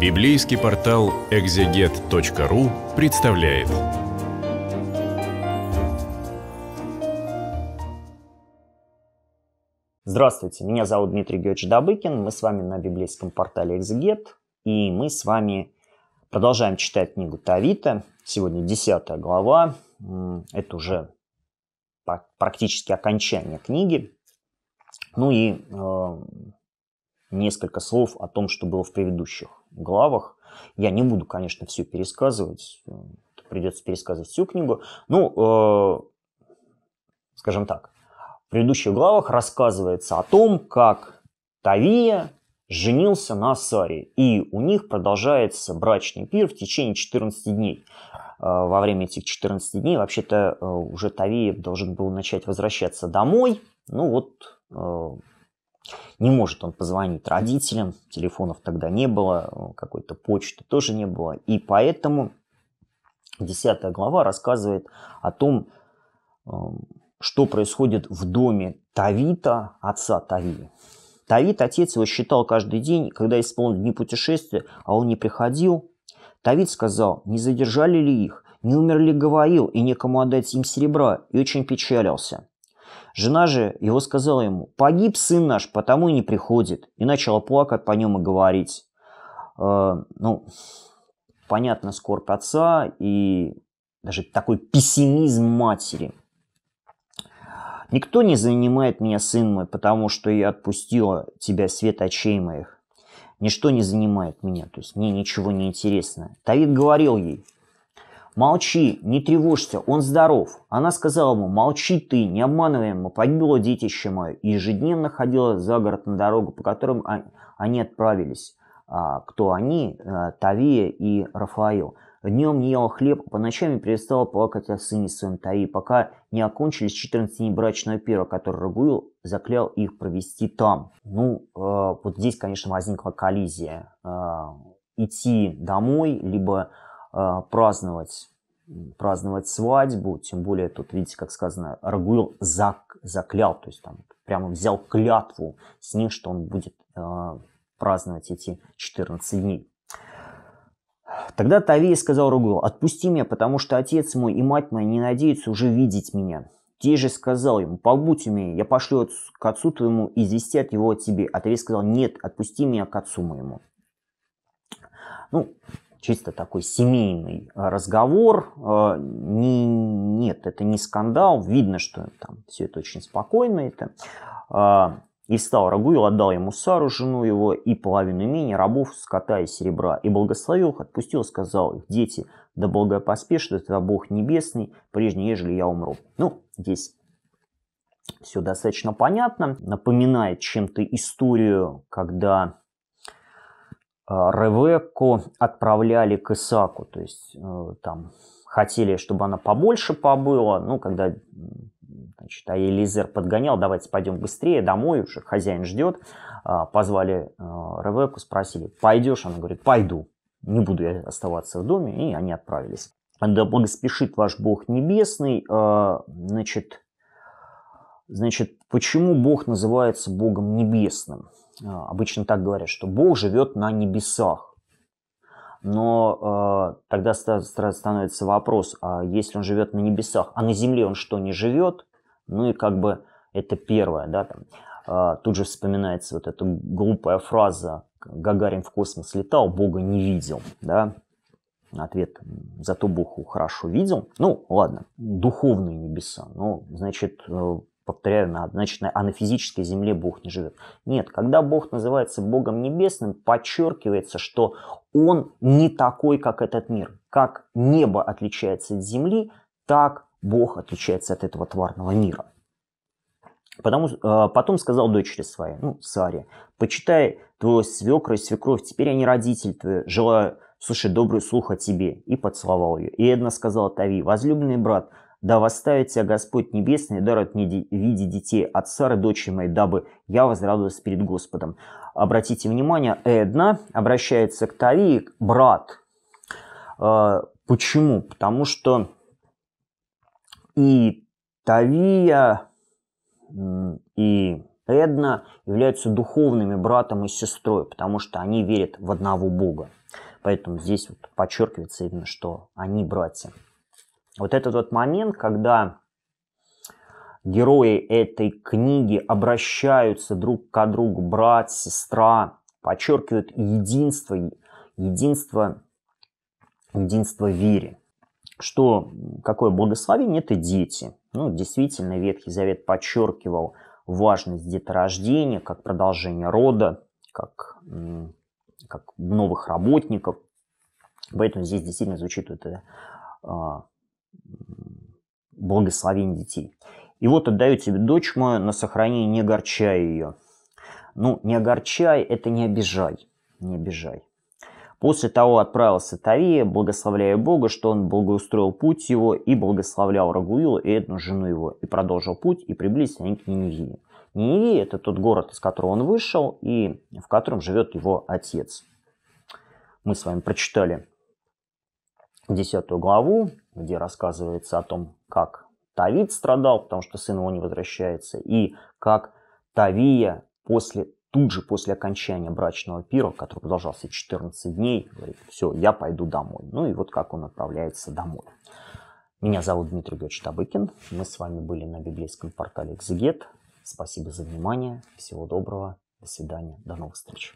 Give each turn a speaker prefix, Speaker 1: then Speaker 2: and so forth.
Speaker 1: Библейский портал экзегет.ру представляет. Здравствуйте, меня зовут Дмитрий Георгиевич Добыкин, мы с вами на библейском портале Экзегет, и мы с вами продолжаем читать книгу Тавита. Сегодня 10 глава, это уже практически окончание книги. Ну и э, несколько слов о том, что было в предыдущих главах. Я не буду, конечно, все пересказывать, э, придется пересказывать всю книгу. Ну, э, скажем так, в предыдущих главах рассказывается о том, как Тавия женился на Саре, и у них продолжается брачный пир в течение 14 дней. Э, во время этих 14 дней вообще-то э, уже Тавеев должен был начать возвращаться домой, ну вот не может он позвонить родителям, телефонов тогда не было, какой-то почты тоже не было. И поэтому 10 глава рассказывает о том, эм, что происходит в доме Тавита, отца Тавии. Тавит, отец его считал каждый день, когда исполнил дни путешествия, а он не приходил. Тавит сказал, не задержали ли их, не умерли Гаваил и некому отдать им серебра, и очень печалился. Жена же его сказала ему, «Погиб сын наш, потому и не приходит». И начала плакать по нем и говорить. Э, ну, понятно, скорбь отца и даже такой пессимизм матери. «Никто не занимает меня, сын мой, потому что я отпустила тебя свет очей моих. Ничто не занимает меня, то есть мне ничего не интересно». Давид говорил ей, Молчи, не тревожься, он здоров. Она сказала ему, молчи ты, не обманывай ему, погибло детище мое. И ежедневно ходила за город на дорогу, по которым а, они отправились. А, кто они? Э, Тавия и Рафаил. Днем не ела хлеб, а по ночам перестала плакать о сыне своем Таи, пока не окончились 14 дней брачного пира, который Рагуил заклял их провести там. Ну, э, вот здесь, конечно, возникла коллизия. Э, идти домой, либо а, праздновать, праздновать свадьбу, тем более тут, видите, как сказано, Рагуил зак, заклял, то есть там прямо взял клятву с ним, что он будет а, праздновать эти 14 дней. Тогда Тавей сказал Рагуил, «Отпусти меня, потому что отец мой и мать моя не надеются уже видеть меня». Те же сказал ему, «Побудь у меня, я пошлю к отцу твоему и от его о тебе». А Тавей сказал, «Нет, отпусти меня к отцу моему». Ну, чисто такой семейный э, разговор. Э, не, нет, это не скандал. Видно, что там все это очень спокойно. Это. Э, и стал Рагуил, отдал ему Сару, жену его, и половину имени, рабов, скота и серебра. И благословил их, отпустил, сказал их, дети, да благопоспешит тебя Бог Небесный, прежде ежели я умру. Ну, здесь все достаточно понятно. Напоминает чем-то историю, когда Э, Ревекку отправляли к Исаку, то есть э, там хотели, чтобы она побольше побыла, ну, когда значит, а Элизер подгонял, давайте пойдем быстрее домой, уже хозяин ждет, а, позвали э, Ревекку, спросили, пойдешь? Она говорит, пойду, не буду я оставаться в доме, и они отправились. Да благоспешит ваш Бог Небесный, значит, Значит, почему Бог называется Богом Небесным? А, обычно так говорят, что Бог живет на небесах. Но э, тогда становится вопрос, а если он живет на небесах, а на земле он что, не живет? Ну и как бы это первое, да, там. Э, тут же вспоминается вот эта глупая фраза «Гагарин в космос летал, Бога не видел», да, ответ «Зато Бог хорошо видел». Ну, ладно, духовные небеса. Ну, значит, э, повторяю, на, значит, а на физической земле Бог не живет. Нет, когда Бог называется Богом Небесным, подчеркивается, что Он не такой, как этот мир. Как небо отличается от земли, так Бог отличается от этого тварного мира. Потому, э, потом сказал дочери своей, ну, Саре, почитай твою свекра и свекровь, теперь они родитель твой, желаю, слушай, добрый слух о тебе. И поцеловал ее. И одна сказала Тави, возлюбленный брат, да восставит тебя Господь Небесный, дарует мне в виде детей отца и дочери моей, дабы я возрадовался перед Господом. Обратите внимание, Эдна обращается к Тавии, брат. А, почему? Потому что и Тавия, и Эдна являются духовными братом и сестрой, потому что они верят в одного Бога. Поэтому здесь вот подчеркивается именно, что они братья вот этот вот момент, когда герои этой книги обращаются друг к другу, брат, сестра, подчеркивают единство, единство, единство в вере. Что, какое благословение, это дети. Ну, действительно, Ветхий Завет подчеркивал важность деторождения как продолжение рода, как, как новых работников. Поэтому здесь действительно звучит это а, благословение детей. И вот отдаю тебе дочь мою на сохранение, не огорчай ее. Ну, не огорчай, это не обижай, не обижай. После того отправился Тавия, благословляя Бога, что он благоустроил путь его и благословлял Рагуила и одну жену его, и продолжил путь, и приблизились они к Ниневии. Ниневия – это тот город, из которого он вышел, и в котором живет его отец. Мы с вами прочитали 10 главу, где рассказывается о том, как Давид страдал, потому что сын его не возвращается, и как Тавия после, тут же после окончания брачного пира, который продолжался 14 дней, говорит, все, я пойду домой. Ну и вот как он отправляется домой. Меня зовут Дмитрий Георгиевич Табыкин. Мы с вами были на библейском портале «Экзегет». Спасибо за внимание. Всего доброго. До свидания. До новых встреч.